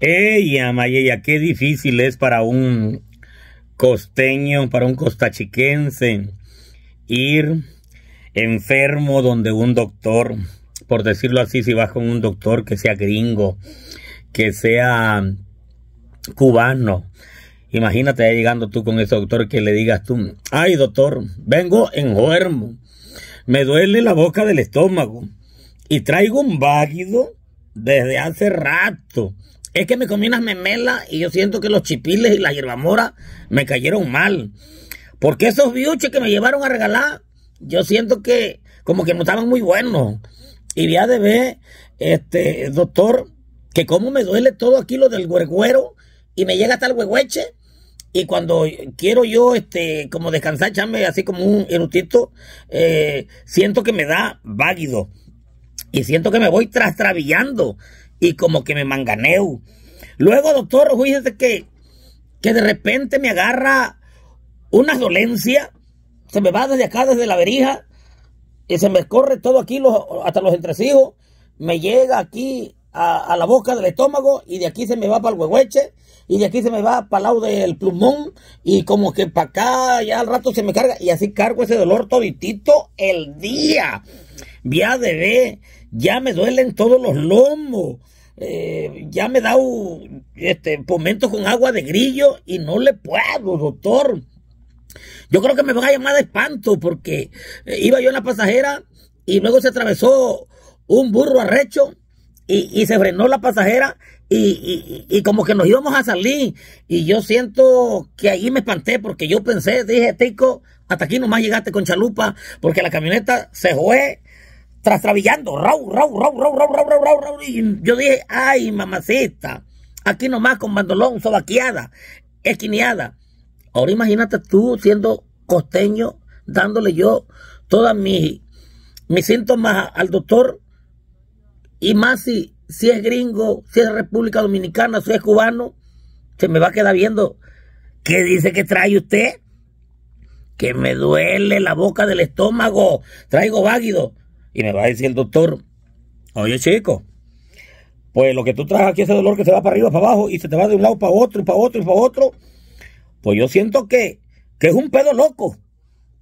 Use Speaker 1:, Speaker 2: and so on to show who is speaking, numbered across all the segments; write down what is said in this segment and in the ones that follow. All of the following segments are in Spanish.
Speaker 1: Ella, Mayella, qué difícil es para un costeño, para un costachiquense, ir enfermo donde un doctor, por decirlo así, si vas con un doctor que sea gringo, que sea cubano. Imagínate llegando tú con ese doctor que le digas tú, ay doctor, vengo enfermo, me duele la boca del estómago y traigo un váguido desde hace rato.
Speaker 2: Es que me comí unas mela y yo siento que los chipiles y la hierbamoras me cayeron mal. Porque esos biuches que me llevaron a regalar, yo siento que como que no estaban muy buenos. Y ya de ver, este, doctor, que como me duele todo aquí lo del huerguero y me llega hasta el huehueche. Y cuando quiero yo, este, como descansar, echarme así como un erutito, eh, siento que me da válido. Y siento que me voy trastrabillando y como que me manganeo. Luego, doctor, fíjese que, que de repente me agarra una dolencia, se me va desde acá, desde la verija, y se me corre todo aquí, los, hasta los entresijos, me llega aquí a, la boca del estómago, y de aquí se me va para el huehueche, y de aquí se me va para el lado del plumón, y como que para acá ya al rato se me carga, y así cargo ese dolor toditito el día. Ya de ya me duelen todos los lomos eh, ya me he dado este, pomento con agua de grillo y no le puedo, doctor. Yo creo que me van a llamar de espanto porque eh, iba yo en la pasajera y luego se atravesó un burro arrecho y, y se frenó la pasajera y, y, y, como que nos íbamos a salir. Y yo siento que ahí me espanté porque yo pensé, dije, Tico, hasta aquí nomás llegaste con chalupa porque la camioneta se fue trastrabillando, rau, rau, rau, rau, rau, rau, rau, rau, y yo dije, ay, mamacita, aquí nomás con bandolón, sobaqueada, esquineada. Ahora imagínate tú siendo costeño, dándole yo todas mis, mis síntomas al doctor, y más si, si es gringo, si es República Dominicana, si es cubano, se me va a quedar viendo, ¿qué dice que trae usted? Que me duele la boca del estómago, traigo váguido. Y me va a decir el doctor, oye chico, pues lo que tú traes aquí, ese dolor que se va para arriba, para abajo, y se te va de un lado para otro, y para otro, y para otro, pues yo siento que, que es un pedo loco.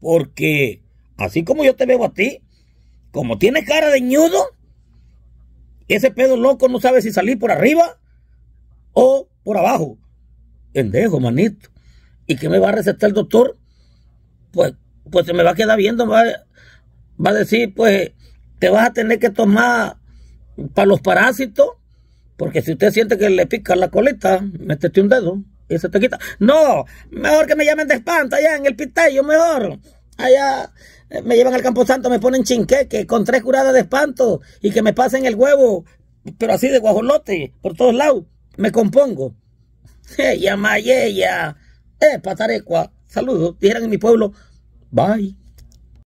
Speaker 2: Porque así como yo te veo a ti, como tienes cara de ñudo, ese pedo loco no sabe si salir por arriba o por abajo. Pendejo, manito. ¿Y qué me va a recetar el doctor? Pues, pues se me va a quedar viendo, va, va a decir, pues, te vas a tener que tomar para los parásitos, porque si usted siente que le pica la coleta métete un dedo y se te quita. No, mejor que me llamen de espanto allá en el yo mejor. Allá eh, me llevan al Campo Santo, me ponen chinqueque con tres curadas de espanto y que me pasen el huevo, pero así de guajolote, por todos lados. Me compongo. Ella, Mayella, eh, Patarecua, saludos. Dijeran en mi pueblo, bye.